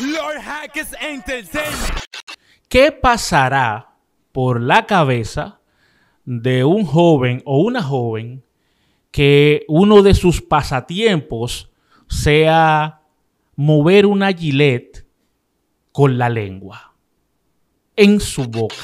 E ¿Qué pasará por la cabeza de un joven o una joven que uno de sus pasatiempos sea mover una gilet con la lengua en su boca?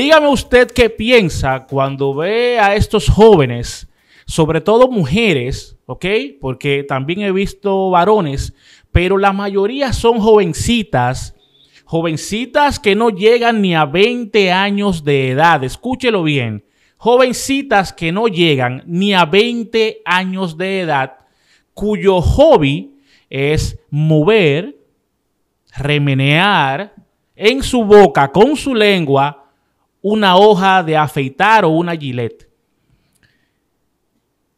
Dígame usted qué piensa cuando ve a estos jóvenes, sobre todo mujeres, ¿ok? Porque también he visto varones, pero la mayoría son jovencitas, jovencitas que no llegan ni a 20 años de edad, escúchelo bien, jovencitas que no llegan ni a 20 años de edad, cuyo hobby es mover, remenear en su boca, con su lengua, una hoja de afeitar o una gilet.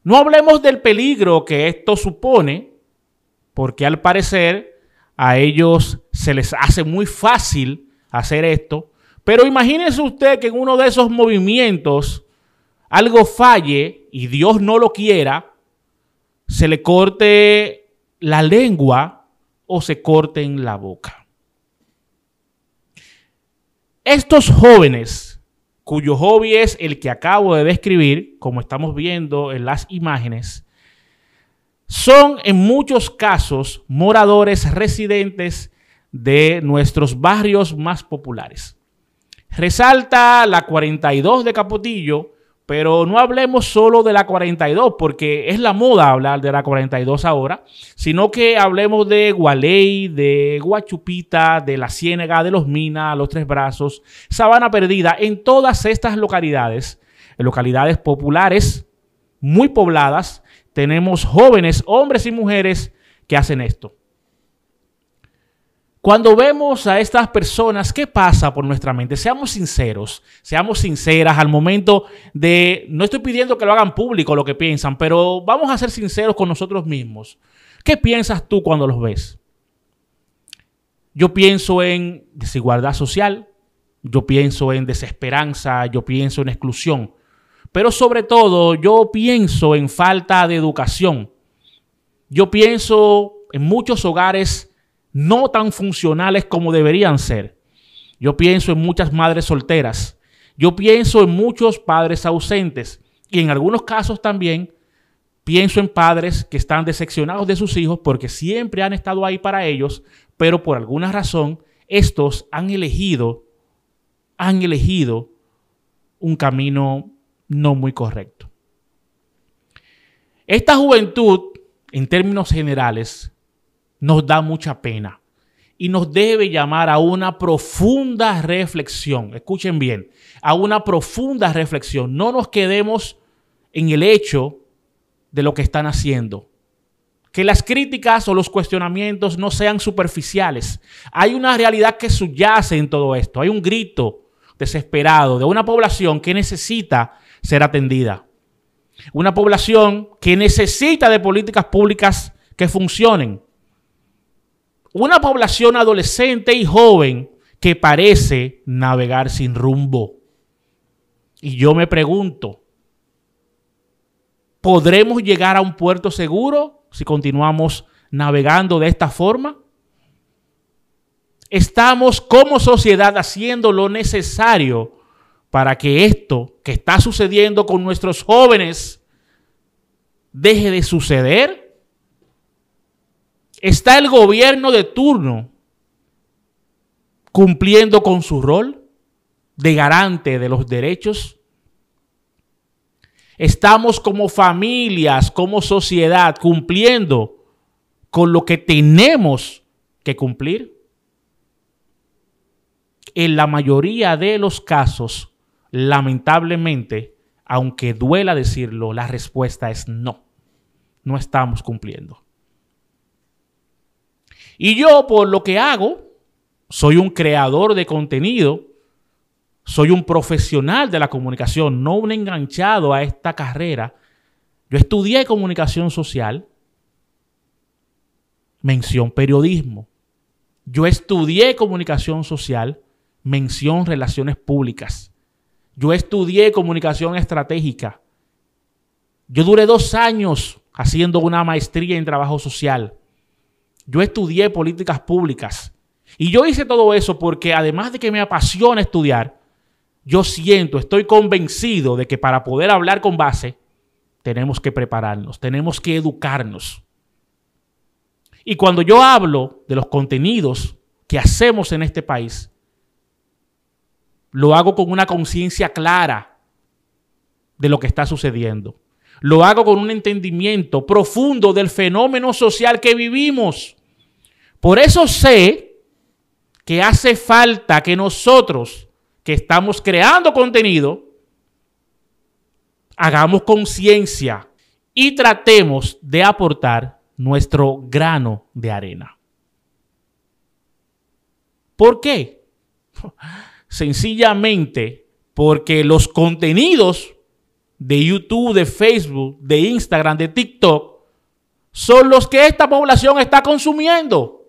No hablemos del peligro que esto supone, porque al parecer a ellos se les hace muy fácil hacer esto, pero imagínese usted que en uno de esos movimientos algo falle y Dios no lo quiera, se le corte la lengua o se corte en la boca. Estos jóvenes cuyo hobby es el que acabo de describir, como estamos viendo en las imágenes, son en muchos casos moradores residentes de nuestros barrios más populares. Resalta la 42 de Capotillo, pero no hablemos solo de la 42, porque es la moda hablar de la 42 ahora, sino que hablemos de Gualey, de Guachupita, de La Ciénaga, de Los Minas, Los Tres Brazos, Sabana Perdida, en todas estas localidades, localidades populares, muy pobladas, tenemos jóvenes, hombres y mujeres que hacen esto. Cuando vemos a estas personas, ¿qué pasa por nuestra mente? Seamos sinceros, seamos sinceras al momento de, no estoy pidiendo que lo hagan público lo que piensan, pero vamos a ser sinceros con nosotros mismos. ¿Qué piensas tú cuando los ves? Yo pienso en desigualdad social, yo pienso en desesperanza, yo pienso en exclusión, pero sobre todo yo pienso en falta de educación. Yo pienso en muchos hogares no tan funcionales como deberían ser. Yo pienso en muchas madres solteras, yo pienso en muchos padres ausentes y en algunos casos también pienso en padres que están decepcionados de sus hijos porque siempre han estado ahí para ellos, pero por alguna razón estos han elegido han elegido un camino no muy correcto. Esta juventud, en términos generales, nos da mucha pena y nos debe llamar a una profunda reflexión. Escuchen bien, a una profunda reflexión. No nos quedemos en el hecho de lo que están haciendo. Que las críticas o los cuestionamientos no sean superficiales. Hay una realidad que subyace en todo esto. Hay un grito desesperado de una población que necesita ser atendida. Una población que necesita de políticas públicas que funcionen una población adolescente y joven que parece navegar sin rumbo. Y yo me pregunto, ¿podremos llegar a un puerto seguro si continuamos navegando de esta forma? Estamos como sociedad haciendo lo necesario para que esto que está sucediendo con nuestros jóvenes deje de suceder. ¿Está el gobierno de turno cumpliendo con su rol de garante de los derechos? ¿Estamos como familias, como sociedad, cumpliendo con lo que tenemos que cumplir? En la mayoría de los casos, lamentablemente, aunque duela decirlo, la respuesta es no, no estamos cumpliendo. Y yo por lo que hago, soy un creador de contenido, soy un profesional de la comunicación, no un enganchado a esta carrera. Yo estudié comunicación social, mención periodismo. Yo estudié comunicación social, mención relaciones públicas. Yo estudié comunicación estratégica. Yo duré dos años haciendo una maestría en trabajo social. Yo estudié políticas públicas. Y yo hice todo eso porque además de que me apasiona estudiar, yo siento, estoy convencido de que para poder hablar con base, tenemos que prepararnos, tenemos que educarnos. Y cuando yo hablo de los contenidos que hacemos en este país, lo hago con una conciencia clara de lo que está sucediendo. Lo hago con un entendimiento profundo del fenómeno social que vivimos. Por eso sé que hace falta que nosotros, que estamos creando contenido, hagamos conciencia y tratemos de aportar nuestro grano de arena. ¿Por qué? Sencillamente porque los contenidos de YouTube, de Facebook, de Instagram, de TikTok, son los que esta población está consumiendo.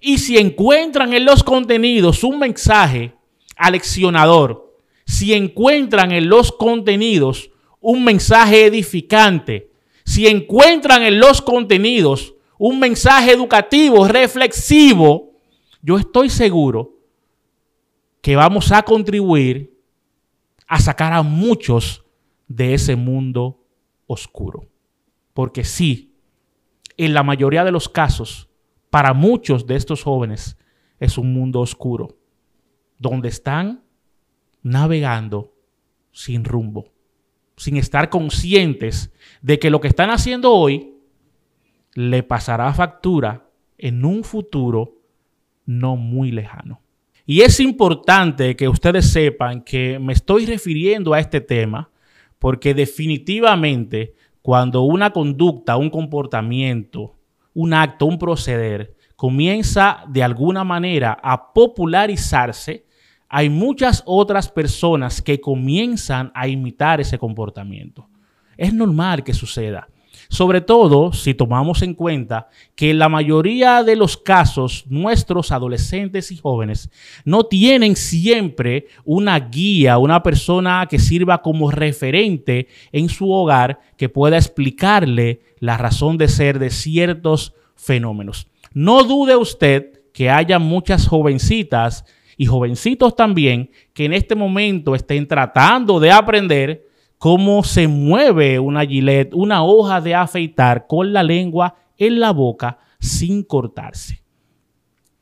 Y si encuentran en los contenidos un mensaje aleccionador, si encuentran en los contenidos un mensaje edificante, si encuentran en los contenidos un mensaje educativo, reflexivo, yo estoy seguro que vamos a contribuir a sacar a muchos de ese mundo oscuro. Porque sí, en la mayoría de los casos, para muchos de estos jóvenes es un mundo oscuro, donde están navegando sin rumbo, sin estar conscientes de que lo que están haciendo hoy le pasará factura en un futuro no muy lejano. Y es importante que ustedes sepan que me estoy refiriendo a este tema porque definitivamente cuando una conducta, un comportamiento, un acto, un proceder comienza de alguna manera a popularizarse, hay muchas otras personas que comienzan a imitar ese comportamiento. Es normal que suceda. Sobre todo si tomamos en cuenta que en la mayoría de los casos nuestros adolescentes y jóvenes no tienen siempre una guía, una persona que sirva como referente en su hogar que pueda explicarle la razón de ser de ciertos fenómenos. No dude usted que haya muchas jovencitas y jovencitos también que en este momento estén tratando de aprender cómo se mueve una gilet, una hoja de afeitar con la lengua en la boca sin cortarse.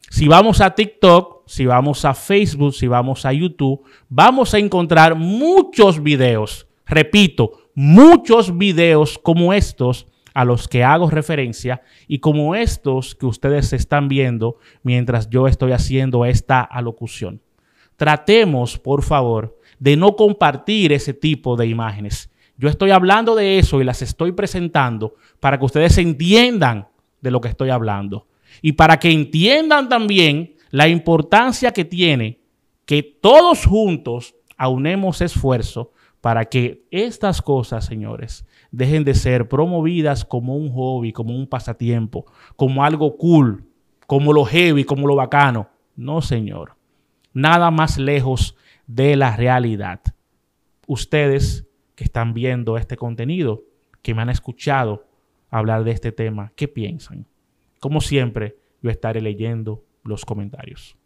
Si vamos a TikTok, si vamos a Facebook, si vamos a YouTube, vamos a encontrar muchos videos, repito, muchos videos como estos a los que hago referencia y como estos que ustedes están viendo mientras yo estoy haciendo esta alocución. Tratemos, por favor, de no compartir ese tipo de imágenes. Yo estoy hablando de eso y las estoy presentando para que ustedes entiendan de lo que estoy hablando y para que entiendan también la importancia que tiene que todos juntos aunemos esfuerzo para que estas cosas, señores, dejen de ser promovidas como un hobby, como un pasatiempo, como algo cool, como lo heavy, como lo bacano. No, señor. Nada más lejos de la realidad. Ustedes que están viendo este contenido, que me han escuchado hablar de este tema, ¿qué piensan? Como siempre, yo estaré leyendo los comentarios.